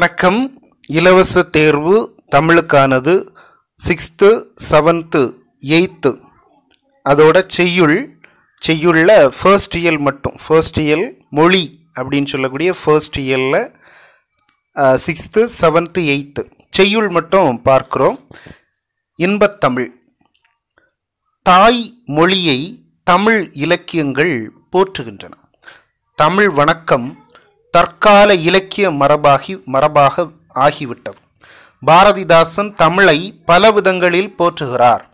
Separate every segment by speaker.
Speaker 1: வணக்கம் இலவச தேர்வு தமிழுக்கானது சிக்ஸ்த்து செவன்த்து எயித்து அதோட செய்யுள் செய்யுள்ள ஃபர்ஸ்ட் இயல் மட்டும் ஃபர்ஸ்ட் இயல் மொழி அப்படின்னு சொல்லக்கூடிய ஃபர்ஸ்ட் இயலில் சிக்ஸ்த்து செவன்த்து எயித்து செய்யுள் மட்டும் பார்க்குறோம் இன்பத்தமிழ் தாய் மொழியை தமிழ் இலக்கியங்கள் போற்றுகின்றன தமிழ் வணக்கம் தற்கால இலக்கிய மரபாகி மரபாக ஆகிவிட்டது பாரதிதாசன் தமிழை பல விதங்களில் போற்றுகிறார்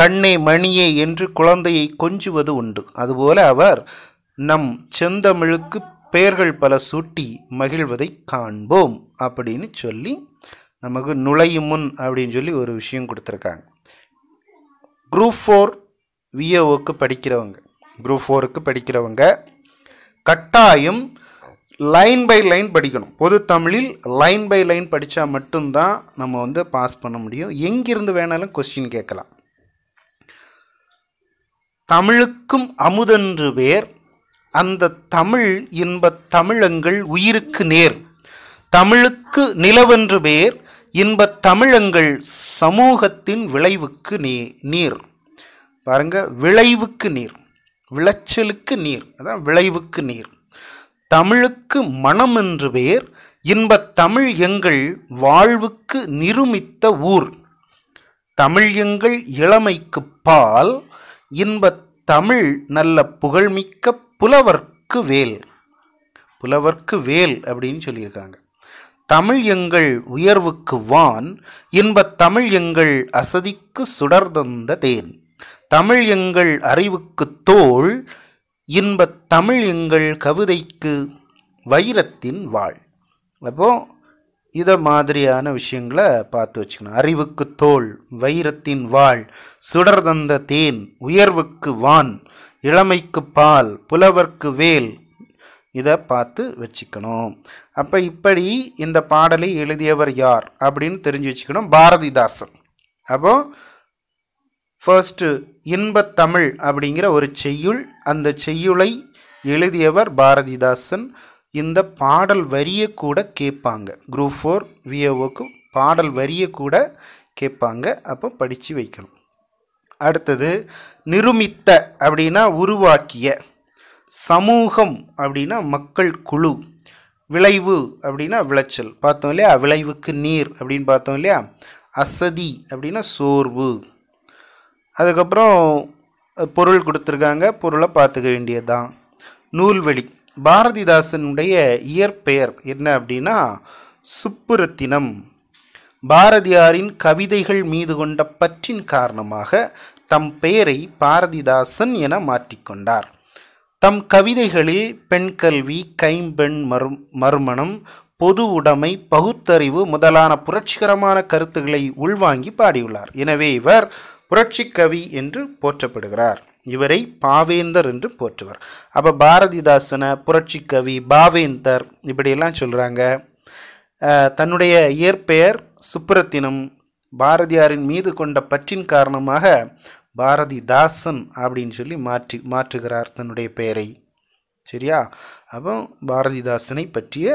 Speaker 1: கண்ணே மணியே என்று குழந்தையை கொஞ்சுவது உண்டு அதுபோல அவர் நம் செந்தமிழுக்கு பெயர்கள் பல சூட்டி மகிழ்வதை காண்போம் அப்படின்னு சொல்லி நமக்கு நுழையும் முன் அப்படின்னு சொல்லி ஒரு விஷயம் கொடுத்துருக்காங்க குரூப் ஃபோர் விஏஓக்கு படிக்கிறவங்க குரூப் ஃபோருக்கு படிக்கிறவங்க கட்டாயம் லைன் பை லைன் படிக்கணும் பொது தமிழில் லைன் பை லைன் படித்தா மட்டும்தான் நம்ம வந்து பாஸ் பண்ண முடியும் எங்கிருந்து வேணாலும் கொஸ்டின் கேட்கலாம் தமிழுக்கும் அமுதன்று பேர் அந்த தமிழ் இன்ப தமிழங்கள் உயிருக்கு நேர் தமிழுக்கு நிலவென்று பேர் இன்பத் தமிழங்கள் சமூகத்தின் விளைவுக்கு நீ நீர் பாருங்க விளைவுக்கு நீர் விளைச்சலுக்கு நீர் அதான் விளைவுக்கு நீர் தமிழுக்கு மனம் என்று பேர் இன்பத் தமிழ் எங்கள் வாழ்வுக்கு நிருமித்த ஊர் தமிழ் எங்கள் இளமைக்கு பால் இன்பத் தமிழ் நல்ல புகழ்மிக்க புலவர்க்கு வேல் புலவர்க்கு வேல் அப்படின்னு சொல்லியிருக்காங்க தமிழ் எங்கள் உயர்வுக்கு வான் இன்பத் தமிழ் எங்கள் அசதிக்கு சுடர்தந்த தேன் தமிழ் எங்கள் அறிவுக்கு தோல் இன்பத் தமிழ் எங்கள் கவிதைக்கு வைரத்தின் வாழ் அப்போது இதை மாதிரியான விஷயங்களை பார்த்து வச்சுக்கணும் அறிவுக்கு தோல் வைரத்தின் வாழ் சுடர் தந்த தேன் உயர்வுக்கு வான் இளமைக்கு பால் புலவர்க்கு வேல் இதை பார்த்து வச்சுக்கணும் அப்போ இப்படி இந்த பாடலை எழுதியவர் யார் அப்படின்னு தெரிஞ்சு வச்சுக்கணும் பாரதிதாசன் அப்போது ஃபர்ஸ்ட்டு இன்பத்தமிழ் அப்படிங்கிற ஒரு செய்யுள் அந்த செய்யுளை எழுதியவர் பாரதிதாசன் இந்த பாடல் வரியை கூட கேட்பாங்க குரூப் ஃபோர் விஏஓக்கு பாடல் வரியை கூட கேட்பாங்க அப்போ படித்து வைக்கணும் அடுத்தது நிருமித்த அப்படின்னா உருவாக்கிய சமூகம் அப்படின்னா மக்கள் குழு விளைவு அப்படின்னா விளைச்சல் பார்த்தோம் இல்லையா விளைவுக்கு நீர் அப்படின்னு பார்த்தோம் இல்லையா அசதி அப்படின்னா சோர்வு அதுக்கப்புறம் பொருள் கொடுத்துருக்காங்க பொருளை பார்த்துக்க வேண்டியது தான் நூல்வெளி பாரதிதாசனுடைய இயற்பெயர் என்ன அப்படின்னா சுப்புரத்தினம் பாரதியாரின் கவிதைகள் மீது கொண்ட பற்றின் காரணமாக தம் பெயரை பாரதிதாசன் என மாற்றிக்கொண்டார் தம் கவிதைகளில் பெண் கல்வி கைம்பெண் மறுமணம் பொது உடைமை பகுத்தறிவு முதலான புரட்சிகரமான கருத்துக்களை உள்வாங்கி பாடியுள்ளார் எனவே இவர் புரட்சி கவி என்று போற்றப்படுகிறார் இவரை பாவேந்தர் என்று போற்றுவர் அப்போ பாரதிதாசனை கவி பாவேந்தர் இப்படியெல்லாம் சொல்கிறாங்க தன்னுடைய இயற்பெயர் சுப்ரத்தினம் பாரதியாரின் மீது கொண்ட பற்றின் காரணமாக பாரதிதாசன் அப்படின்னு சொல்லி மாற்றி மாற்றுகிறார் தன்னுடைய பெயரை சரியா அப்போ பாரதிதாசனை பற்றிய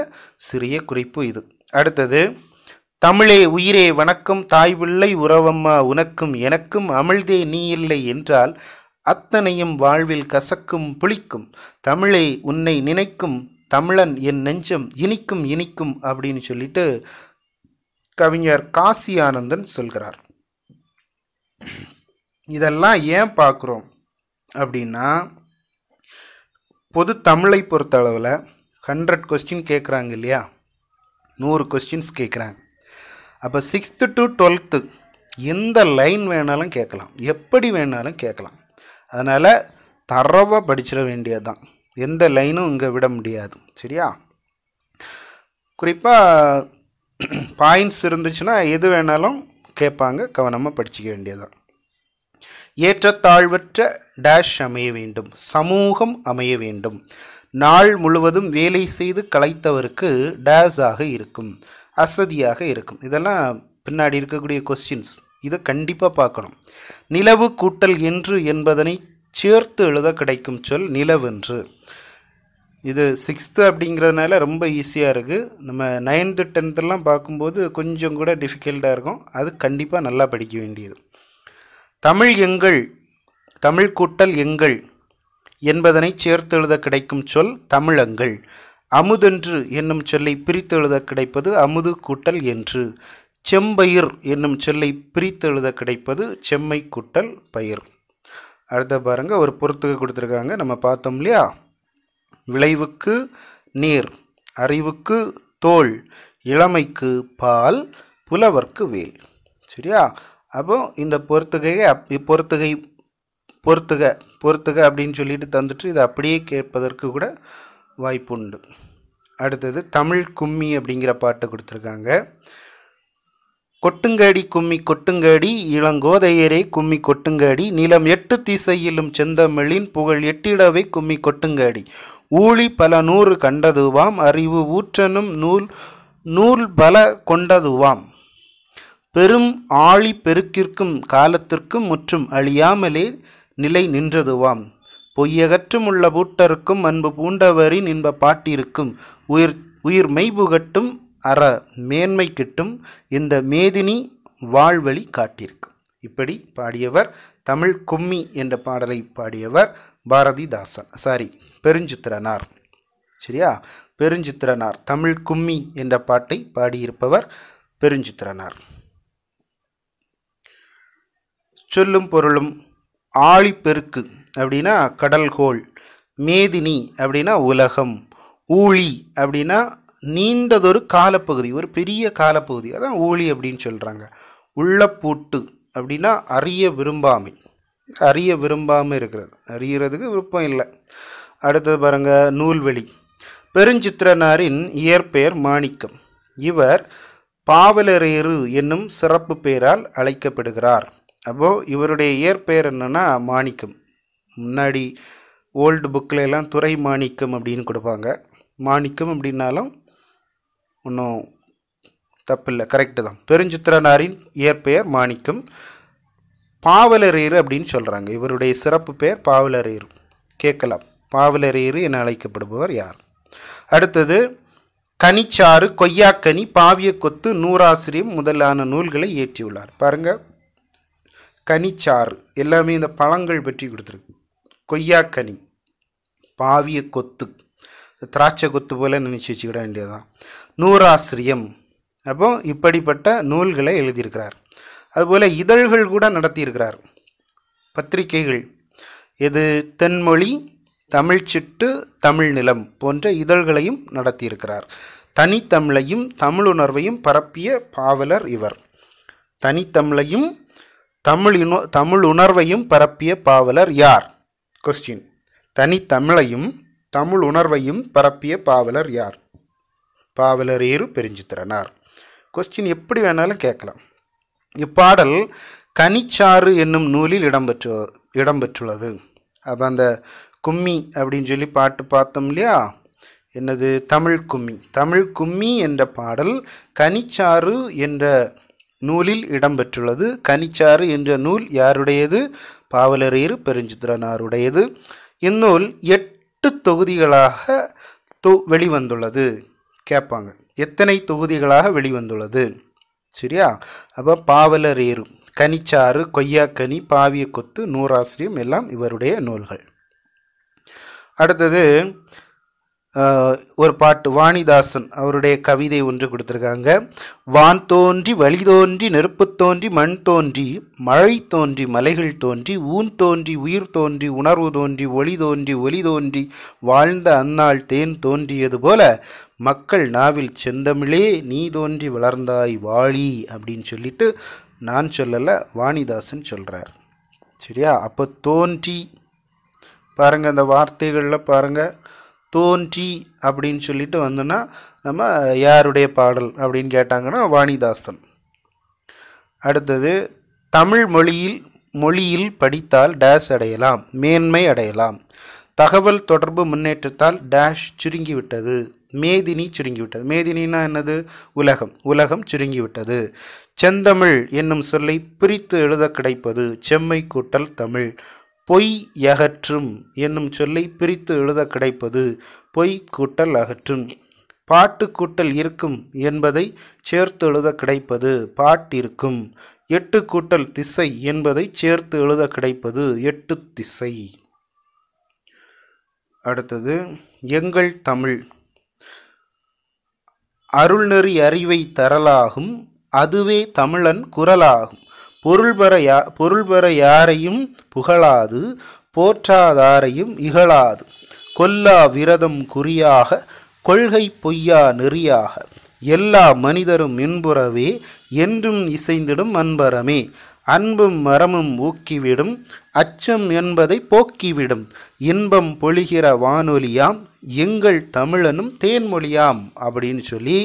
Speaker 1: சிறிய குறிப்பு இது அடுத்தது தமிழே உயிரே வணக்கம் தாய் பிள்ளை உறவம்மா உனக்கும் எனக்கும் அமிழ்தே நீ இல்லை என்றால் அத்தனையும் வாழ்வில் கசக்கும் புளிக்கும் தமிழே உன்னை நினைக்கும் தமிழன் என் நெஞ்சம் இனிக்கும் இனிக்கும் அப்படின்னு சொல்லிட்டு கவிஞர் காசி ஆனந்தன் சொல்கிறார் இதெல்லாம் ஏன் பார்க்குறோம் அப்படின்னா பொது தமிழை பொறுத்தளவில் ஹண்ட்ரட் கொஸ்டின் கேட்குறாங்க இல்லையா நூறு கொஸ்டின்ஸ் கேட்குறாங்க அப்போ சிக்ஸ்த்து டு டுவெல்த்து எந்த லைன் வேணாலும் கேட்கலாம் எப்படி வேணாலும் கேட்கலாம் அதனால் தரவாக படிச்சிட வேண்டியது தான் எந்த லைனும் இங்கே விட முடியாது சரியா குறிப்பாக பாயிண்ட்ஸ் இருந்துச்சுன்னா எது வேணாலும் கேட்பாங்க கவனமாக படிச்சுக்க வேண்டியதுதான் ஏற்றத்தாழ்வற்ற டேஷ் அமைய வேண்டும் சமூகம் அமைய வேண்டும் நாள் முழுவதும் வேலை செய்து களைத்தவருக்கு டேஸாக இருக்கும் அசதியாக இருக்கும் இதெல்லாம் பின்னாடி இருக்கக்கூடிய கொஸ்டின்ஸ் இதை கண்டிப்பாக பார்க்கணும் நிலவு கூட்டல் என்று என்பதனை சேர்த்து எழுத கிடைக்கும் சொல் நிலவென்று இது சிக்ஸ்த்து அப்படிங்கிறதுனால ரொம்ப ஈஸியாக இருக்குது நம்ம நைன்த்து டென்த்தெல்லாம் பார்க்கும்போது கொஞ்சம் கூட டிஃபிகல்ட்டாக இருக்கும் அது கண்டிப்பாக நல்லா படிக்க வேண்டியது தமிழ் எங்கள் தமிழ் கூட்டல் எங்கள் என்பதனை சேர்த்து எழுத கிடைக்கும் சொல் தமிழங்கள் அமுதென்று என்னும் சொல்லை பிரித்தெழுத கிடைப்பது அமுது கூட்டல் என்று செம்பயிர் என்னும் சொல்லை பிரித்தெழுத கிடைப்பது செம்மை கூட்டல் பயிர் அடுத்த பாருங்க ஒரு பொறுத்துக்கு கொடுத்துருக்காங்க நம்ம பார்த்தோம் இல்லையா விளைவுக்கு நீர் அறிவுக்கு தோல் இளமைக்கு பால் புலவர்க்கு வேல் சரியா அப்போ இந்த பொறுத்துகையை அப் பொறுத்துகை பொறுத்துக பொறுத்துக அப்படின்னு சொல்லிட்டு தந்துட்டு இதை அப்படியே கேட்பதற்கு கூட வாய்ப்புண்டு அடுத்தது தமிழ் கும்மி அப்படிங்கிற பாட்டு கொடுத்துருக்காங்க கொட்டுங்கடி கும்மி கொட்டுங்கடி இளங்கோதையரே கும்மி கொட்டுங்கடி நிலம் எட்டு திசையிலும் செந்தமிழின் புகழ் எட்டிடவே கும்மி கொட்டுங்கடி ஊழி பல நூறு கண்டதுவாம் அறிவு ஊற்றனும் நூல் நூல் பல கொண்டதுவாம் பெரும் ஆழி பெருக்கிற்கும் காலத்திற்கும் முற்றும் அழியாமலே நிலை நின்றதுவாம் பொய்யகற்றும் உள்ள பூட்டருக்கும் அன்பு பூண்டவரின் இன்ப பாட்டிருக்கும் உயிர் உயிர் மெய்புகட்டும் அற மேன்மை கிட்டும் இந்த மேதினி வாழ்வழி காட்டிருக்கும் இப்படி பாடியவர் தமிழ் கும்மி என்ற பாடலை பாடியவர் பாரதிதாசன் சாரி பெருஞ்சித்திரனார் சரியா பெருஞ்சித்திரனார் தமிழ் கும்மி என்ற பாட்டை பாடியிருப்பவர் பெருஞ்சித்திரனார் சொல்லும் பொருளும் ஆழிப்பெருக்கு அப்படின்னா கடல்கோள் மேதினி அப்படின்னா உலகம் ஊழி அப்படின்னா நீண்டதொரு காலப்பகுதி ஒரு பெரிய காலப்பகுதி அதான் ஊழி அப்படின்னு சொல்கிறாங்க உள்ளப்பூட்டு அப்படின்னா அறிய விரும்பாமை அறிய விரும்பாமல் இருக்கிறது அறியறதுக்கு விருப்பம் இல்லை அடுத்தது பாருங்கள் நூல்வெளி பெருஞ்சித்திரனாரின் இயற்பெயர் மாணிக்கம் இவர் பாவலரேறு என்னும் சிறப்பு பெயரால் அழைக்கப்படுகிறார் அப்போது இவருடைய இயற்பெயர் என்னென்னா மாணிக்கம் முன்னாடி ஓல்டு புக்கில் எல்லாம் துறை மாணிக்கம் அப்படின்னு கொடுப்பாங்க மாணிக்கம் அப்படின்னாலும் ஒன்றும் தப்பில்லை கரெக்டு தான் பெருஞ்சித்திரனாரின் இயற்பெயர் மாணிக்கம் பாவலரேறு அப்படின்னு சொல்கிறாங்க இவருடைய சிறப்பு பெயர் பாவலரேறு கேட்கலாம் பாவலரேறு என அழைக்கப்படுபவர் யார் அடுத்தது கனிச்சாறு கொய்யாக்கனி பாவிய கொத்து நூறாசிரியம் முதலான நூல்களை இயற்றியுள்ளார் பாருங்கள் கனிச்சாறு எல்லாமே இந்த பழங்கள் பற்றி கொடுத்துருக்கு கொய்யாக்கனி பாவிய கொத்து திராட்சை கொத்து போல் நினச்சி வச்சுக்கிட வேண்டியதுதான் நூறாசிரியம் அப்போது இப்படிப்பட்ட நூல்களை எழுதியிருக்கிறார் அதுபோல் இதழ்கள் கூட நடத்தியிருக்கிறார் பத்திரிகைகள் இது தென்மொழி தமிழ்ச்சிட்டு தமிழ் நிலம் போன்ற இதழ்களையும் நடத்தியிருக்கிறார் தனித்தமிழையும் தமிழுணர்வையும் பரப்பிய பாவலர் இவர் தனித்தமிழையும் தமிழ் தமிழ் உணர்வையும் பரப்பிய பாவலர் யார் கொஸ்டின் தனித்தமிழையும் தமிழ் உணர்வையும் பரப்பிய பாவலர் யார் பாவலர் ஏறு பெருஞ்சித்திரனார் கொஸ்டின் எப்படி வேணாலும் கேட்கலாம் இப்பாடல் கனிச்சாறு என்னும் நூலில் இடம்பெற்று இடம்பெற்றுள்ளது அப்போ அந்த கும்மி அப்படின்னு சொல்லி பாட்டு பார்த்தோம் இல்லையா என்னது தமிழ் கும்மி தமிழ் கும்மி என்ற பாடல் கனிச்சாறு என்ற நூலில் இடம்பெற்றுள்ளது கனிச்சாறு என்ற நூல் யாருடையது பாவலரீர் பெருஞ்சித்திரனாருடையது இந்நூல் எட்டு தொகுதிகளாக தொ வெளிவந்துள்ளது கேட்பாங்க எத்தனை தொகுதிகளாக வெளிவந்துள்ளது சரியா அப்போ பாவலரீரு கனிச்சாறு கொய்யாக்கனி பாவிய கொத்து நூறாசிரியம் எல்லாம் இவருடைய நூல்கள் அடுத்தது ஒரு பாட்டு வாணிதாசன் அவருடைய கவிதை ஒன்று கொடுத்துருக்காங்க வான் தோன்றி வழி தோன்றி நெருப்பு தோன்றி மண் தோன்றி மழை தோன்றி மலைகள் தோன்றி ஊன் தோன்றி உயிர் தோன்றி உணர்வு தோன்றி ஒளி தோன்றி ஒலி தோன்றி வாழ்ந்த அந்நாள் தேன் தோன்றியது போல மக்கள் நாவில் செந்தமிழே நீ தோன்றி வளர்ந்தாய் வாழி அப்படின்னு சொல்லிட்டு நான் சொல்லலை வாணிதாசன் சொல்கிறார் சரியா அப்போ தோன்றி பாருங்கள் அந்த வார்த்தைகளில் பாருங்கள் தோன்றி அப்படின்னு சொல்லிட்டு வந்தோன்னா நம்ம யாருடைய பாடல் அப்படின்னு கேட்டாங்கன்னா வாணிதாசன் அடுத்தது தமிழ் மொழியில் மொழியில் படித்தால் டேஷ் அடையலாம் மேன்மை அடையலாம் தகவல் தொடர்பு முன்னேற்றத்தால் டேஷ் சுருங்கிவிட்டது மேதினி சுருங்கிவிட்டது மேதினா என்னது உலகம் உலகம் சுருங்கிவிட்டது செந்தமிழ் என்னும் சொல்லை பிரித்து எழுத கிடைப்பது செம்மை கூட்டல் தமிழ் பொய் யகற்றும் என்னும் சொல்லை பிரித்து எழுத கிடைப்பது பொய் கூட்டல் அகற்றும் பாட்டு கூட்டல் இருக்கும் என்பதை சேர்த்து எழுத கிடைப்பது பாட்டிருக்கும் எட்டு கூட்டல் திசை என்பதை சேர்த்து எழுத கிடைப்பது எட்டு திசை அடுத்தது எங்கள் தமிழ் அருள்நெறி அறிவை தரலாகும் அதுவே தமிழன் குரலாகும் பொருள் பெற யா பொருள் பெற யாரையும் புகழாது போற்றாதாரையும் இகழாது கொல்லா விரதம் குறியாக கொள்கை பொய்யா நெறியாக எல்லா மனிதரும் இன்புறவே என்றும் இசைந்திடும் அன்பரமே அன்பும் மரமும் ஊக்கிவிடும் அச்சம் என்பதை போக்கிவிடும் இன்பம் பொழிகிற வானொலியாம் எங்கள் தமிழனும் தேன்மொழியாம் அப்படின்னு சொல்லி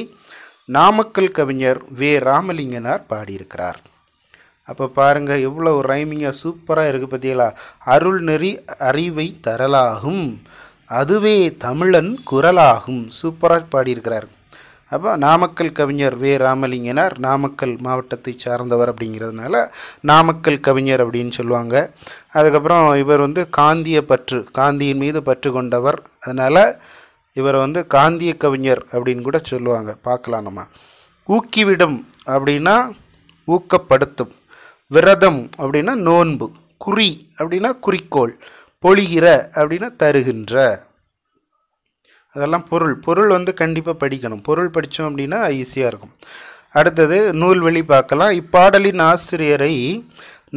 Speaker 1: நாமக்கல் கவிஞர் வே ராமலிங்கனார் பாடியிருக்கிறார் அப்போ பாருங்கள் எவ்வளோ ரைமிங்காக சூப்பராக இருக்குது பார்த்தீங்களா அருள் நெறி அறிவை தரலாகும் அதுவே தமிழன் குரலாகும் சூப்பராக பாடியிருக்கிறார் அப்போ நாமக்கல் கவிஞர் வே ராமலிங்கனார் நாமக்கல் மாவட்டத்தை சார்ந்தவர் அப்படிங்கிறதுனால நாமக்கல் கவிஞர் அப்படின்னு சொல்லுவாங்க அதுக்கப்புறம் இவர் வந்து காந்திய பற்று காந்தியின் மீது பற்று கொண்டவர் அதனால் இவர் வந்து காந்திய கவிஞர் அப்படின்னு கூட சொல்லுவாங்க பார்க்கலாம் நம்ம ஊக்கிவிடும் அப்படின்னா ஊக்கப்படுத்தும் விரதம் அப்படின்னா நோன்பு குறி அப்படின்னா குறிக்கோள் பொழிகிற அப்படின்னா தருகின்ற அதெல்லாம் பொருள் பொருள் வந்து கண்டிப்பாக படிக்கணும் பொருள் படித்தோம் அப்படின்னா ஈஸியாக இருக்கும் அடுத்தது நூல்வெளி பார்க்கலாம் இப்பாடலின் ஆசிரியரை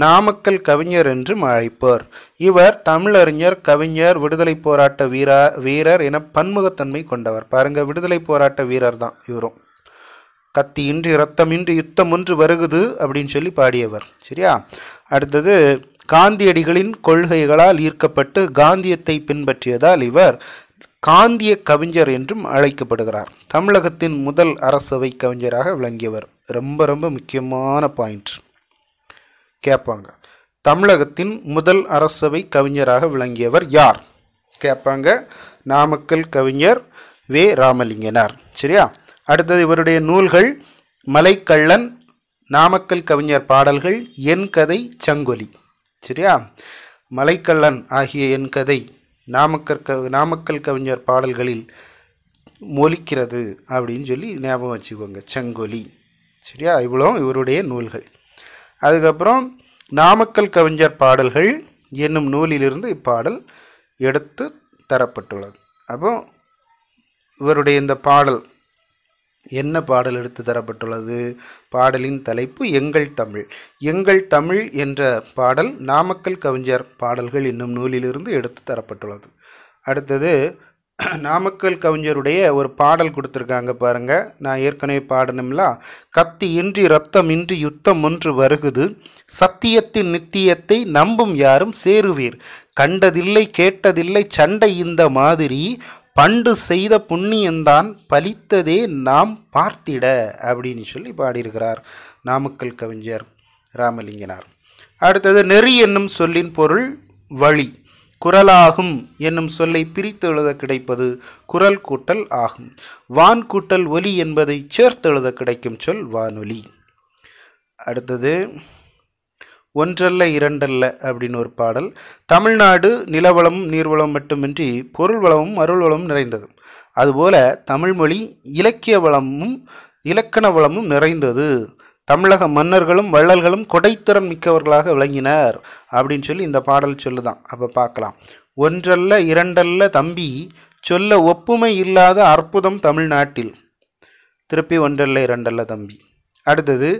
Speaker 1: நாமக்கல் கவிஞர் என்று அழைப்பார் இவர் தமிழறிஞர் கவிஞர் விடுதலை போராட்ட வீரா வீரர் என பன்முகத்தன்மை கொண்டவர் பாருங்கள் விடுதலை போராட்ட வீரர் தான் இவரும் கத்தியின்றி இன்றி யுத்தம் ஒன்று வருகுது அப்படின்னு சொல்லி பாடியவர் சரியா அடுத்தது காந்தியடிகளின் கொள்கைகளால் ஈர்க்கப்பட்டு காந்தியத்தை பின்பற்றியதால் இவர் காந்திய கவிஞர் என்றும் அழைக்கப்படுகிறார் தமிழகத்தின் முதல் அரசவை கவிஞராக விளங்கியவர் ரொம்ப ரொம்ப முக்கியமான பாயிண்ட் கேட்பாங்க தமிழகத்தின் முதல் அரசவை கவிஞராக விளங்கியவர் யார் கேட்பாங்க நாமக்கல் கவிஞர் வே ராமலிங்கனார் சரியா அடுத்தது இவருடைய நூல்கள் மலைக்கள்ளன் நாமக்கல் கவிஞர் பாடல்கள் என் கதை சங்கொலி சரியா மலைக்கள்ளன் ஆகிய என் கதை நாமக்கல் க நாமக்கல் கவிஞர் பாடல்களில் மொழிக்கிறது அப்படின்னு சொல்லி ஞாபகம் வச்சுக்கோங்க செங்கொலி சரியா இவ்வளோ இவருடைய நூல்கள் அதுக்கப்புறம் நாமக்கல் கவிஞர் பாடல்கள் என்னும் நூலிலிருந்து இப்பாடல் எடுத்து தரப்பட்டுள்ளது அப்போ இவருடைய இந்த பாடல் என்ன பாடல் எடுத்து தரப்பட்டுள்ளது பாடலின் தலைப்பு எங்கள் தமிழ் எங்கள் தமிழ் என்ற பாடல் நாமக்கல் கவிஞர் பாடல்கள் என்னும் நூலிலிருந்து எடுத்து தரப்பட்டுள்ளது அடுத்தது நாமக்கல் கவிஞருடைய ஒரு பாடல் கொடுத்துருக்காங்க பாருங்க நான் ஏற்கனவே பாடணும்ல கத்தி இன்றி ரத்தம் இன்றி யுத்தம் ஒன்று வருகுது சத்தியத்தின் நித்தியத்தை நம்பும் யாரும் சேருவீர் கண்டதில்லை கேட்டதில்லை சண்டை இந்த மாதிரி பண்டு செய்த புண்ணியந்தான் பலித்ததே நாம் பார்த்திட அப்படின்னு சொல்லி பாடியிருக்கிறார் நாமக்கல் கவிஞர் ராமலிங்கனார் அடுத்தது நெறி என்னும் சொல்லின் பொருள் வழி குரலாகும் என்னும் சொல்லை பிரித்து எழுத கிடைப்பது குரல் கூட்டல் ஆகும் வான் கூட்டல் ஒலி என்பதை சேர்த்து எழுத கிடைக்கும் சொல் வானொலி அடுத்தது ஒன்றல்ல இரண்டல்ல அப்படின்னு ஒரு பாடல் தமிழ்நாடு நிலவளம் நீர்வளம் மட்டுமின்றி பொருள் வளமும் அருள் வளமும் நிறைந்தது அதுபோல தமிழ்மொழி இலக்கிய வளமும் இலக்கண வளமும் நிறைந்தது தமிழக மன்னர்களும் வள்ளல்களும் கொடைத்திறன் மிக்கவர்களாக விளங்கினர் அப்படின்னு சொல்லி இந்த பாடல் சொல்லுதான் அப்போ பார்க்கலாம் ஒன்றல்ல இரண்டல்ல தம்பி சொல்ல ஒப்புமை இல்லாத அற்புதம் தமிழ்நாட்டில் திருப்பி ஒன்றல்ல இரண்டல்ல தம்பி அடுத்தது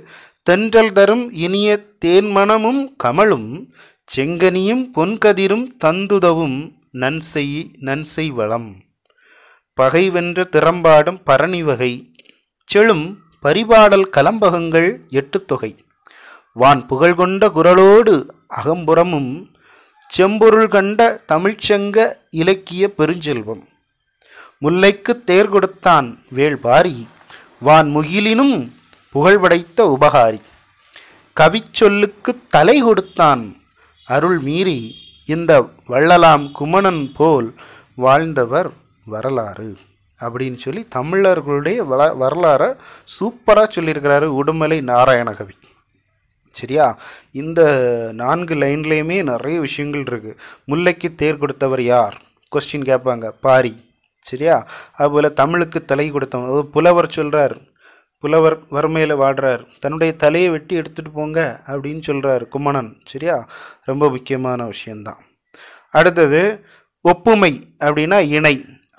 Speaker 1: தென்றல் தரும் இனிய தேன்மணமும் கமலும் செங்கனியும் பொன்கதிரும் தந்துதவும் நன்செய் நன்செய் வளம் பகைவென்ற திறம்பாடும் பரணி வகை செழும் பரிபாடல் கலம்பகங்கள் எட்டுத்தொகை வான் புகழ் கொண்ட குரலோடு அகம்புறமும் செம்பொருள் கண்ட தமிழ்ச்சங்க இலக்கிய பெருஞ்செல்வம் முல்லைக்கு தேர் கொடுத்தான் வேள்பாரி வான் முகிலினும் புகழ்வடைத்த உபகாரி உபகாரி சொல்லுக்கு தலை கொடுத்தான் அருள் மீறி இந்த வள்ளலாம் குமணன் போல் வாழ்ந்தவர் வரலாறு அப்படின்னு சொல்லி தமிழர்களுடைய வள வரலாறை சூப்பராக சொல்லியிருக்கிறாரு உடுமலை நாராயணகவி சரியா இந்த நான்கு லைன்லேயுமே நிறைய விஷயங்கள் இருக்குது முல்லைக்கு தேர் கொடுத்தவர் யார் கொஸ்டின் கேட்பாங்க பாரி சரியா அதுபோல் தமிழுக்கு தலை கொடுத்தவன் புலவர் சொல்கிறார் புலவர் வறுமையில் வாடுறார் தன்னுடைய தலையை வெட்டி எடுத்துகிட்டு போங்க அப்படின்னு சொல்கிறார் குமணன் சரியா ரொம்ப முக்கியமான விஷயந்தான் அடுத்தது ஒப்புமை அப்படின்னா இணை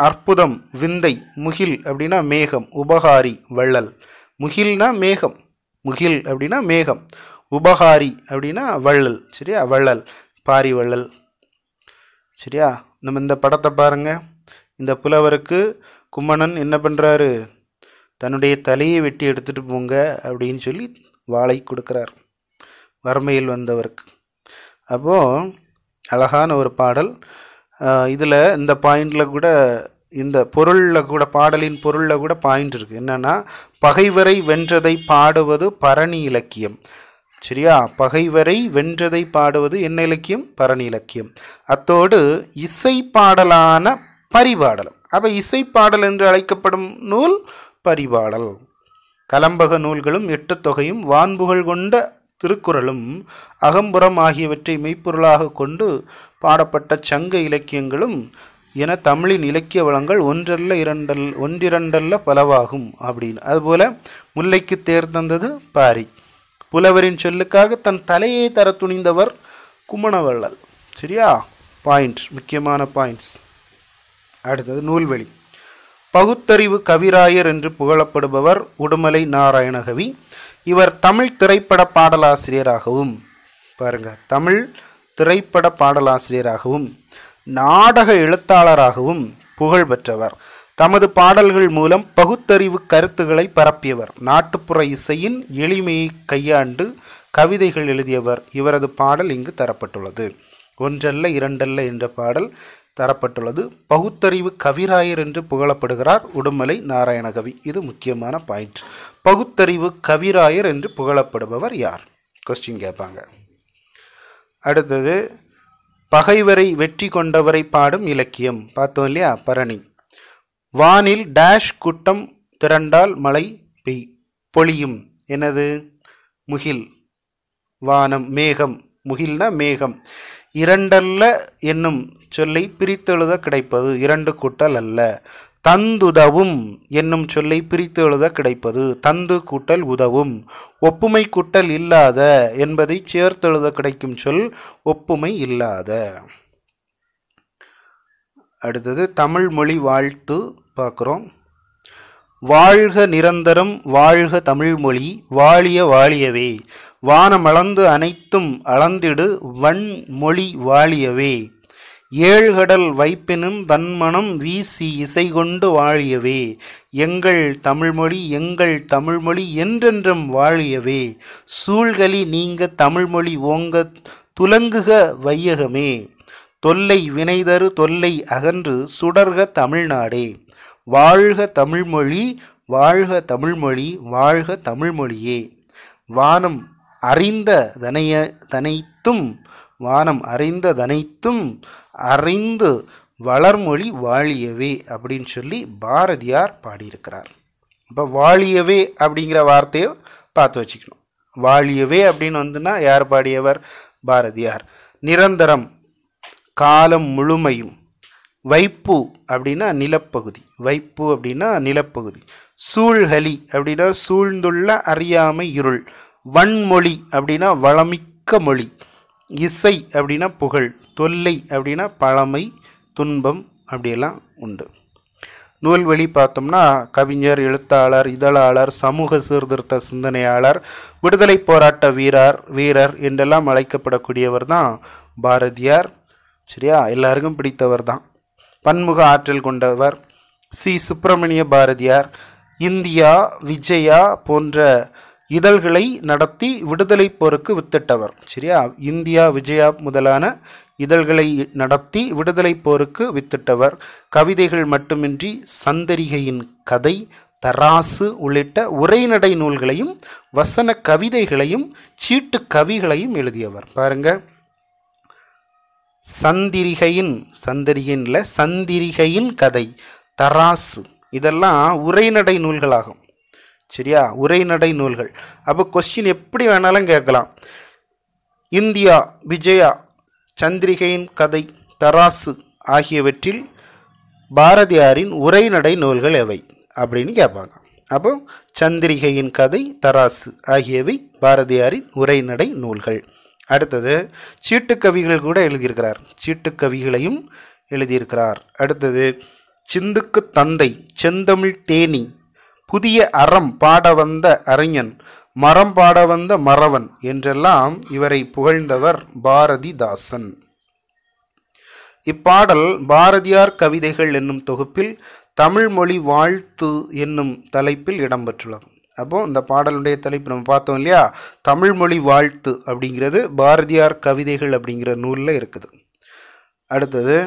Speaker 1: அற்புதம் விந்தை முகில் அப்படின்னா மேகம் உபகாரி வள்ளல் முகில்னா மேகம் முகில் அப்படின்னா மேகம் உபகாரி அப்படின்னா வள்ளல் சரியா வள்ளல் பாரி வள்ளல் சரியா நம்ம இந்த படத்தை பாருங்கள் இந்த புலவருக்கு குமணன் என்ன பண்ணுறாரு தன்னுடைய தலையை வெட்டி எடுத்துகிட்டு போங்க அப்படின்னு சொல்லி வாளை கொடுக்குறார் வறுமையில் வந்தவருக்கு அப்போது அழகான ஒரு பாடல் இதில் இந்த பாயிண்டில் கூட இந்த பொருளில் கூட பாடலின் பொருளில் கூட பாயிண்ட் இருக்குது என்னென்னா பகைவரை வென்றதை பாடுவது பரணி இலக்கியம் சரியா பகைவரை வென்றதை பாடுவது என்ன இலக்கியம் பரணி இலக்கியம் அத்தோடு இசை பாடலான பரிபாடலம் அப்போ இசை பாடல் என்று அழைக்கப்படும் நூல் பரிபாடல் கலம்பக நூல்களும் எட்டு தொகையும் வான்புகழ் கொண்ட திருக்குறளும் அகம்புறம் ஆகியவற்றை மெய்ப்பொருளாக கொண்டு பாடப்பட்ட சங்க இலக்கியங்களும் என தமிழின் இலக்கிய வளங்கள் ஒன்றல்ல இரண்டல் ஒன்றிரண்டல்ல பலவாகும் அப்படின்னு அதுபோல் முல்லைக்கு தேர்ந்தது பாரி புலவரின் சொல்லுக்காக தன் தலையை தர துணிந்தவர் குமணவள்ளல் சரியா பாயிண்ட் முக்கியமான பாயிண்ட்ஸ் அடுத்தது நூல்வெளி பகுத்தறிவு கவிராயர் என்று புகழப்படுபவர் உடுமலை நாராயணகவி இவர் தமிழ் திரைப்பட பாடலாசிரியராகவும் பாருங்க தமிழ் திரைப்பட பாடலாசிரியராகவும் நாடக எழுத்தாளராகவும் புகழ் பெற்றவர் தமது பாடல்கள் மூலம் பகுத்தறிவு கருத்துக்களை பரப்பியவர் நாட்டுப்புற இசையின் எளிமையை கையாண்டு கவிதைகள் எழுதியவர் இவரது பாடல் இங்கு தரப்பட்டுள்ளது ஒன்றல்ல இரண்டல்ல என்ற பாடல் தரப்பட்டுள்ளது பகுத்தறிவு கவிராயர் என்று புகழப்படுகிறார் உடுமலை நாராயணகவி இது முக்கியமான பாயிண்ட் பகுத்தறிவு கவிராயர் என்று புகழப்படுபவர் யார் கொஸ்டின் கேட்பாங்க அடுத்தது பகைவரை வெற்றி கொண்டவரை பாடும் இலக்கியம் பார்த்தோம் இல்லையா பரணி வானில் டேஷ் குட்டம் திரண்டால் மழை பெய் பொழியும் எனது முகில் வானம் மேகம் முகில்னா மேகம் இரண்டல்ல என்னும் சொல்லை பிரித்தெழுத கிடைப்பது இரண்டு கூட்டல் அல்ல தந்துதவும் என்னும் சொல்லை பிரித்து எழுத கிடைப்பது தந்து கூட்டல் உதவும் ஒப்புமை கூட்டல் இல்லாத என்பதை சேர்த்தெழுத கிடைக்கும் சொல் ஒப்புமை இல்லாத அடுத்தது தமிழ் மொழி வாழ்த்து பார்க்குறோம் வாழ்க நிரந்தரம் வாழ்க தமிழ்மொழி வாழிய வாழியவே வானமளந்து அனைத்தும் அளந்திடு வன்மொழி வாழியவே ஏழ்கடல் வைப்பினும் தன்மனம் வீசி இசை கொண்டு வாழியவே எங்கள் தமிழ்மொழி எங்கள் தமிழ்மொழி என்றென்றும் வாழியவே சூழ்களி நீங்க தமிழ்மொழி ஓங்க துலங்குக வையகமே தொல்லை வினைதரு தொல்லை அகன்று சுடர்க தமிழ்நாடே வாழ்க தமிழ்மொழி வாழ்க தமிழ்மொழி வாழ்க தமிழ்மொழியே வானம் அறிந்த தனைய தனைத்தும் வானம் அறிந்த தனைத்தும் அறிந்து வளர்மொழி வாழியவே அப்படின்னு சொல்லி பாரதியார் பாடியிருக்கிறார் இப்போ வாழியவே அப்படிங்கிற வார்த்தையை பார்த்து வச்சுக்கணும் வாழியவே அப்படின்னு வந்துன்னா யார் பாடியவர் பாரதியார் நிரந்தரம் காலம் முழுமையும் வைப்பு அப்படின்னா நிலப்பகுதி வைப்பு அப்படின்னா நிலப்பகுதி சூழ்கலி அப்படின்னா சூழ்ந்துள்ள அறியாமை இருள் வன்மொழி அப்படின்னா வளமிக்க மொழி இசை அப்படின்னா புகழ் தொல்லை அப்படின்னா பழமை துன்பம் அப்படியெல்லாம் உண்டு வழி பார்த்தோம்னா கவிஞர் எழுத்தாளர் இதழாளர் சமூக சீர்திருத்த சிந்தனையாளர் விடுதலை போராட்ட வீரர் வீரர் என்றெல்லாம் அழைக்கப்படக்கூடியவர் தான் பாரதியார் சரியா எல்லாருக்கும் பிடித்தவர் தான் பன்முக ஆற்றல் கொண்டவர் சி சுப்பிரமணிய பாரதியார் இந்தியா விஜயா போன்ற இதழ்களை நடத்தி விடுதலை போருக்கு வித்திட்டவர் சரியா இந்தியா விஜயா முதலான இதழ்களை நடத்தி விடுதலை போருக்கு வித்திட்டவர் கவிதைகள் மட்டுமின்றி சந்தரிகையின் கதை தராசு உள்ளிட்ட உரைநடை நூல்களையும் வசன கவிதைகளையும் சீட்டு கவிகளையும் எழுதியவர் பாருங்க சந்திரிகையின் சந்தரிகையில் சந்திரிகையின் கதை தராசு இதெல்லாம் உரைநடை நூல்களாகும் சரியா உரைநடை நூல்கள் அப்போ கொஸ்டின் எப்படி வேணாலும் கேட்கலாம் இந்தியா விஜயா சந்திரிகையின் கதை தராசு ஆகியவற்றில் பாரதியாரின் உரைநடை நூல்கள் எவை அப்படின்னு கேட்பாங்க அப்போ சந்திரிகையின் கதை தராசு ஆகியவை பாரதியாரின் உரைநடை நூல்கள் அடுத்தது சீட்டுக்கவிகள் கூட எழுதியிருக்கிறார் சீட்டுக்கவிகளையும் எழுதியிருக்கிறார் அடுத்தது சிந்துக்கு தந்தை செந்தமிழ் தேனி புதிய அறம் பாட வந்த அறிஞன் மரம் பாட வந்த மறவன் என்றெல்லாம் இவரை புகழ்ந்தவர் பாரதிதாசன் இப்பாடல் பாரதியார் கவிதைகள் என்னும் தொகுப்பில் தமிழ் மொழி வாழ்த்து என்னும் தலைப்பில் இடம்பெற்றுள்ளது அப்போது இந்த பாடலுடைய தலைப்பு நம்ம பார்த்தோம் இல்லையா தமிழ் மொழி வாழ்த்து அப்படிங்கிறது பாரதியார் கவிதைகள் அப்படிங்கிற நூலில் இருக்குது அடுத்தது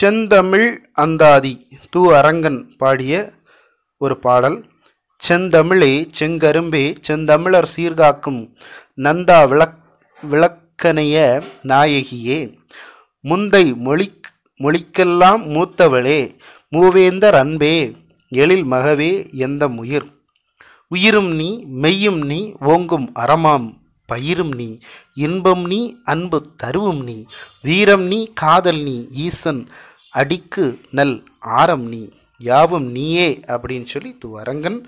Speaker 1: செந்தமிழ் அந்தாதி தூ அரங்கன் பாடிய ஒரு பாடல் செந்தமிழே செங்கரும்பே செந்தமிழர் சீர்காக்கும் நந்தா விளக் விளக்கனைய நாயகியே முந்தை மொழி மொழிக்கெல்லாம் மூத்தவளே மூவேந்தர் அன்பே எழில் மகவே எந்த முயிர் உயிரும் நீ மெய்யும் நீ ஓங்கும் அறமாம் பயிரும் நீ இன்பம் நீ அன்பு தருவும் நீ வீரம் நீ காதல் நீ ஈசன் அடிக்கு நல் ஆரம் நீ யாவும் நீயே அப்படின்னு சொல்லி துவரங்கன்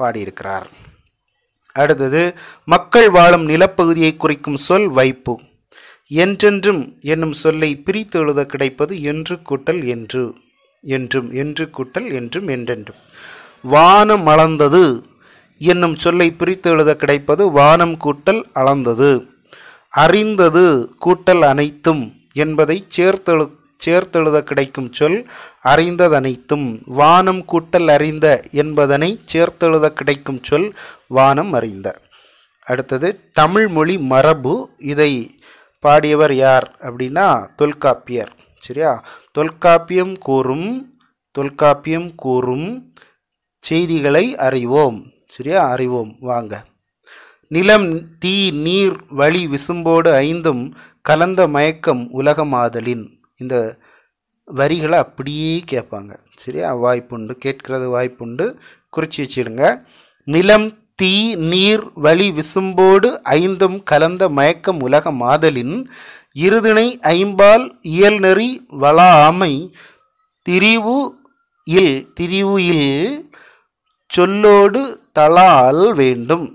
Speaker 1: பாடியிருக்கிறார் அடுத்தது மக்கள் வாழும் நிலப்பகுதியை குறிக்கும் சொல் வைப்பு என்றென்றும் என்னும் சொல்லை பிரித்து எழுத கிடைப்பது என்று கூட்டல் என்று என்றும் என்று கூட்டல் என்றும் என்றென்றும் வானம் அளந்தது என்னும் சொல்லை பிரித்து எழுத கிடைப்பது வானம் கூட்டல் அளந்தது அறிந்தது கூட்டல் அனைத்தும் என்பதை சேர்த்தெழு சேர்த்தெழுத கிடைக்கும் சொல் அறிந்ததனைத்தும் வானம் கூட்டல் அறிந்த என்பதனை சேர்த்தெழுத கிடைக்கும் சொல் வானம் அறிந்த அடுத்தது தமிழ்மொழி மரபு இதை பாடியவர் யார் அப்படின்னா தொல்காப்பியர் சரியா தொல்காப்பியம் கூறும் தொல்காப்பியம் கூறும் செய்திகளை அறிவோம் சரியா அறிவோம் வாங்க நிலம் தீ நீர் வழி விசும்போடு ஐந்தும் கலந்த மயக்கம் உலகமாதலின் இந்த வரிகளை அப்படியே கேட்பாங்க சரியா வாய்ப்புண்டு கேட்கறது வாய்ப்புண்டு குறித்து வச்சிடுங்க நிலம் தீ நீர் வழி விசும்போடு ஐந்தும் கலந்த மயக்கம் உலக மாதலின் இருதிணை ஐம்பால் இயல்நெறி வளாமை திரிவு இல் திரிவு இல் சொல்லோடு தலால் வேண்டும்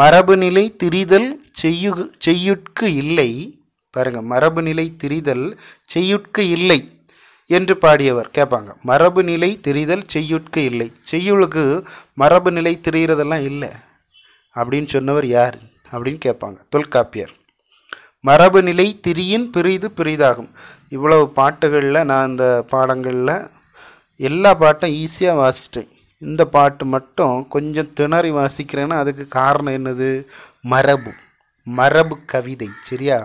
Speaker 1: மரபுநிலை திரிதல் செய்யு செய்யுட்கு இல்லை பாருங்கள் மரபு நிலை திரிதல் செய்யுட்கு இல்லை என்று பாடியவர் கேட்பாங்க மரபு நிலை திரிதல் செய்யுட்க இல்லை செய்யுளுக்கு மரபு நிலை திரிகிறதெல்லாம் இல்லை அப்படின்னு சொன்னவர் யார் அப்படின்னு கேட்பாங்க தொல்காப்பியர் மரபு நிலை திரியின் பிரிது பிரிதாகும் இவ்வளவு பாட்டுகளில் நான் இந்த பாடங்களில் எல்லா பாட்டும் ஈஸியாக வாசிச்சிட்டேன் இந்த பாட்டு மட்டும் கொஞ்சம் திணறி வாசிக்கிறேன்னா அதுக்கு காரணம் என்னது மரபு மரபு கவிதை சரியா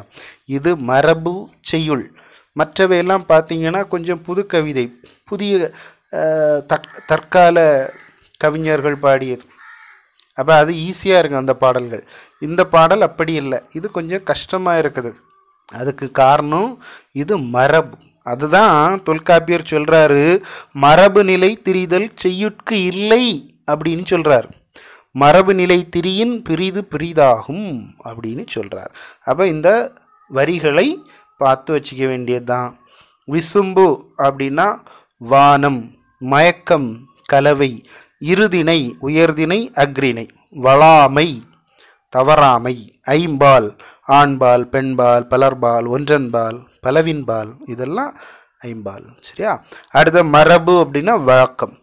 Speaker 1: இது மரபு செய்யுள் மற்றவையெல்லாம் பார்த்தீங்கன்னா கொஞ்சம் புது கவிதை புதிய தற்கால கவிஞர்கள் பாடியது அப்போ அது ஈஸியாக இருக்கும் அந்த பாடல்கள் இந்த பாடல் அப்படி இல்லை இது கொஞ்சம் கஷ்டமாக இருக்குது அதுக்கு காரணம் இது மரபு அதுதான் தொல்காப்பியர் சொல்கிறாரு மரபு நிலை திரிதல் செய்யுட்கு இல்லை அப்படின்னு சொல்கிறாரு மரபு நிலை திரியின் பிரிது பிரிதாகும் அப்படின்னு சொல்கிறார் அப்போ இந்த வரிகளை பார்த்து வச்சுக்க வேண்டியது தான் விசும்பு அப்படின்னா வானம் மயக்கம் கலவை இருதினை உயர்தினை அக்ரிணை வளாமை தவறாமை ஐம்பால் ஆண்பால் பெண்பால் பலர்பால் ஒன்றன்பால் பலவின்பால் இதெல்லாம் ஐம்பால் சரியா அடுத்த மரபு அப்படின்னா வழக்கம்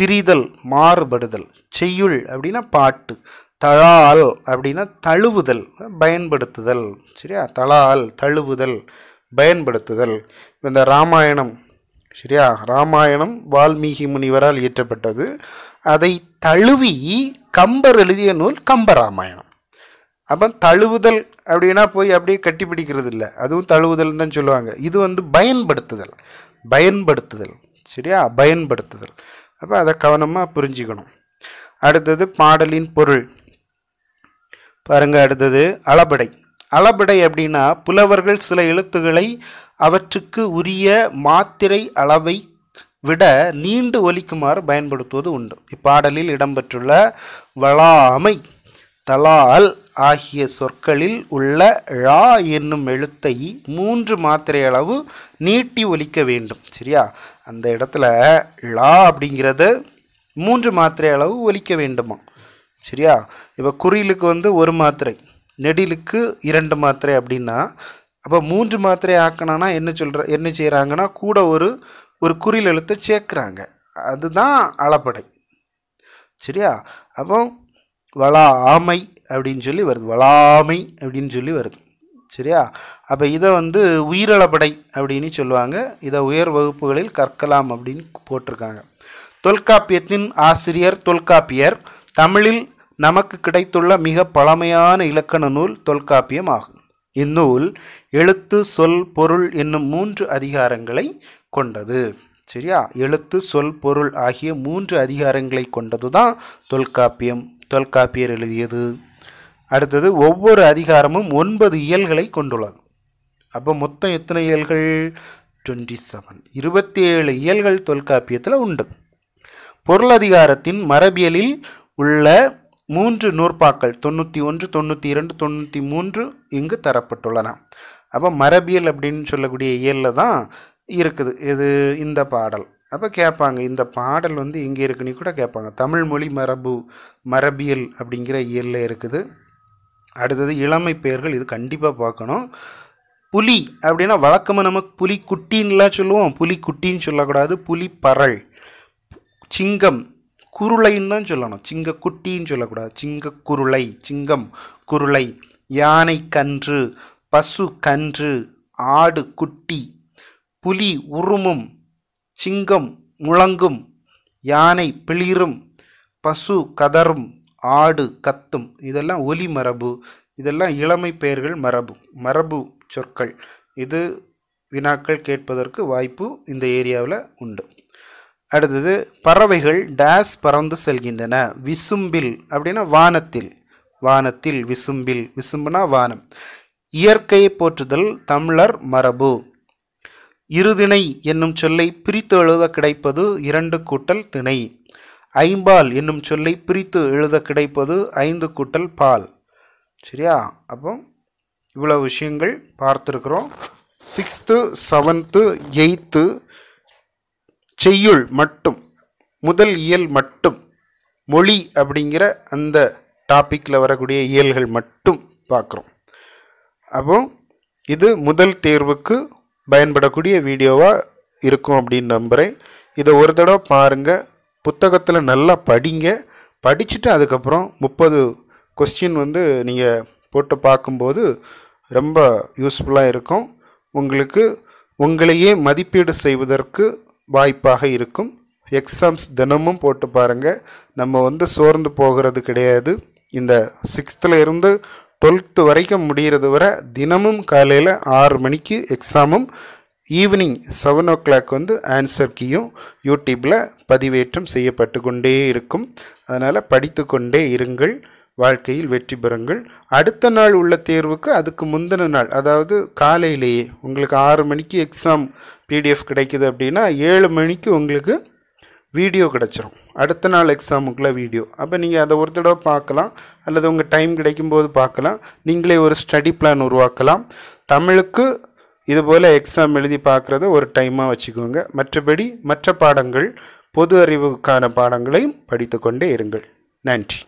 Speaker 1: திரிதல் மாறுபடுதல் செய்யுள் அப்படின்னா பாட்டு தழால் அப்படின்னா தழுவுதல் பயன்படுத்துதல் சரியா தழால் தழுவுதல் பயன்படுத்துதல் இந்த ராமாயணம் சரியா ராமாயணம் வால்மீகி முனிவரால் இயற்றப்பட்டது அதை தழுவி கம்பர் எழுதிய நூல் கம்ப ராமாயணம் அப்போ தழுவுதல் அப்படின்னா போய் அப்படியே கட்டி பிடிக்கிறது இல்லை அதுவும் தழுவுதல் தான் சொல்லுவாங்க இது வந்து பயன்படுத்துதல் பயன்படுத்துதல் சரியா பயன்படுத்துதல் அப்போ அதை கவனமாக புரிஞ்சுக்கணும் அடுத்தது பாடலின் பொருள் பாருங்கள் அடுத்தது அளபடை அளபடை அப்படின்னா புலவர்கள் சில எழுத்துக்களை அவற்றுக்கு உரிய மாத்திரை அளவை விட நீண்டு ஒலிக்குமாறு பயன்படுத்துவது உண்டு இப்பாடலில் இடம்பெற்றுள்ள வளாமை தலால் ஆகிய சொற்களில் உள்ள ழா என்னும் எழுத்தை மூன்று மாத்திரை அளவு நீட்டி ஒலிக்க வேண்டும் சரியா அந்த இடத்துல லா அப்படிங்கிறது மூன்று மாத்திரை அளவு ஒலிக்க வேண்டுமா சரியா இப்போ குறிலுக்கு வந்து ஒரு மாத்திரை நெடிலுக்கு இரண்டு மாத்திரை அப்படின்னா அப்போ மூன்று மாத்திரை ஆக்கணும்னா என்ன சொல்கிற என்ன செய்கிறாங்கன்னா கூட ஒரு ஒரு குறில் எழுத்தை சேர்க்குறாங்க அதுதான் அளப்படை சரியா அப்போ வளா ஆமை அப்படின்னு சொல்லி வருது வளாமை அப்படின்னு சொல்லி வருது சரியா அப்போ இதை வந்து உயிரளபடை அப்படின்னு சொல்லுவாங்க இதை உயர் வகுப்புகளில் கற்கலாம் அப்படின்னு போட்டிருக்காங்க தொல்காப்பியத்தின் ஆசிரியர் தொல்காப்பியர் தமிழில் நமக்கு கிடைத்துள்ள மிக பழமையான இலக்கண நூல் தொல்காப்பியம் ஆகும் இந்நூல் எழுத்து சொல் பொருள் என்னும் மூன்று அதிகாரங்களை கொண்டது சரியா எழுத்து சொல் பொருள் ஆகிய மூன்று அதிகாரங்களை கொண்டது தான் தொல்காப்பியம் தொல்காப்பியர் எழுதியது அடுத்தது ஒவ்வொரு அதிகாரமும் ஒன்பது இயல்களை கொண்டுள்ளது அப்போ மொத்தம் எத்தனை இயல்கள் டுவெண்ட்டி செவன் இருபத்தி ஏழு இயல்கள் தொல்காப்பியத்தில் உண்டு பொருளதிகாரத்தின் மரபியலில் உள்ள மூன்று நூற்பாக்கள் தொண்ணூற்றி ஒன்று தொண்ணூற்றி இரண்டு தொண்ணூற்றி மூன்று இங்கு தரப்பட்டுள்ளன அப்போ மரபியல் அப்படின்னு சொல்லக்கூடிய இயலில் தான் இருக்குது இது இந்த பாடல் அப்போ கேட்பாங்க இந்த பாடல் வந்து எங்கே இருக்குன்னு கூட கேட்பாங்க தமிழ்மொழி மரபு மரபியல் அப்படிங்கிற இயலில் இருக்குது அடுத்தது இளமை பெயர்கள் இது கண்டிப்பாக பார்க்கணும் புலி அப்படின்னா வழக்கமாக நமக்கு புலி குட்டின்லாம் சொல்லுவோம் புலி குட்டின்னு சொல்லக்கூடாது புலி பறல் சிங்கம் குருளைன்னு தான் சொல்லணும் சிங்க குட்டின்னு சொல்லக்கூடாது சிங்க குருளை சிங்கம் குருளை யானை கன்று பசு கன்று ஆடு குட்டி புலி உருமும் சிங்கம் முழங்கும் யானை பிளிரும் பசு கதரும் ஆடு கத்தும் இதெல்லாம் ஒலி மரபு இதெல்லாம் இளமை பெயர்கள் மரபு மரபு சொற்கள் இது வினாக்கள் கேட்பதற்கு வாய்ப்பு இந்த ஏரியாவில் உண்டு அடுத்தது பறவைகள் டேஸ் பறந்து செல்கின்றன விசும்பில் அப்படின்னா வானத்தில் வானத்தில் விசும்பில் விசும்புனா வானம் இயற்கையை போற்றுதல் தமிழர் மரபு இருதிணை என்னும் சொல்லை பிரித்தெழுத கிடைப்பது இரண்டு கூட்டல் திணை ஐம்பால் என்னும் சொல்லை பிரித்து எழுத கிடைப்பது ஐந்து கூட்டல் பால் சரியா அப்போ இவ்வளோ விஷயங்கள் பார்த்துருக்குறோம் சிக்ஸ்த்து செவன்த்து எயித்து செய்யுள் மட்டும் முதல் இயல் மட்டும் மொழி அப்படிங்கிற அந்த டாப்பிக்கில் வரக்கூடிய இயல்கள் மட்டும் பார்க்குறோம் அப்போ இது முதல் தேர்வுக்கு பயன்படக்கூடிய வீடியோவாக இருக்கும் அப்படின்னு நம்புகிறேன் இதை ஒரு தடவை பாருங்கள் புத்தகத்தில் நல்லா படிங்க படிச்சுட்டு அதுக்கப்புறம் முப்பது கொஸ்டின் வந்து நீங்கள் போட்டு பார்க்கும்போது ரொம்ப யூஸ்ஃபுல்லாக இருக்கும் உங்களுக்கு உங்களையே மதிப்பீடு செய்வதற்கு வாய்ப்பாக இருக்கும் எக்ஸாம்ஸ் தினமும் போட்டு பாருங்கள் நம்ம வந்து சோர்ந்து போகிறது கிடையாது இந்த சிக்ஸ்த்தில் இருந்து டுவெல்த்து வரைக்கும் முடிகிறது வரை தினமும் காலையில் ஆறு மணிக்கு எக்ஸாமும் ஈவினிங் செவன் ஓ கிளாக் வந்து ஆன்சர் கீயும் யூடியூப்பில் பதிவேற்றம் செய்யப்பட்டு கொண்டே இருக்கும் அதனால் படித்து கொண்டே இருங்கள் வாழ்க்கையில் வெற்றி பெறுங்கள் அடுத்த நாள் உள்ள தேர்வுக்கு அதுக்கு முந்தின நாள் அதாவது காலையிலேயே உங்களுக்கு ஆறு மணிக்கு எக்ஸாம் பிடிஎஃப் கிடைக்குது அப்படின்னா ஏழு மணிக்கு உங்களுக்கு வீடியோ கிடச்சிரும் அடுத்த நாள் எக்ஸாமுக்குள்ள வீடியோ அப்போ நீங்கள் அதை ஒரு தடவை பார்க்கலாம் அல்லது உங்கள் டைம் கிடைக்கும்போது பார்க்கலாம் நீங்களே ஒரு ஸ்டடி பிளான் உருவாக்கலாம் தமிழுக்கு இதுபோல் எக்ஸாம் எழுதி பார்க்குறத ஒரு டைமாக வச்சுக்கோங்க மற்றபடி மற்ற பாடங்கள் பொது அறிவுக்கான பாடங்களையும் படித்து கொண்டே இருங்கள் நன்றி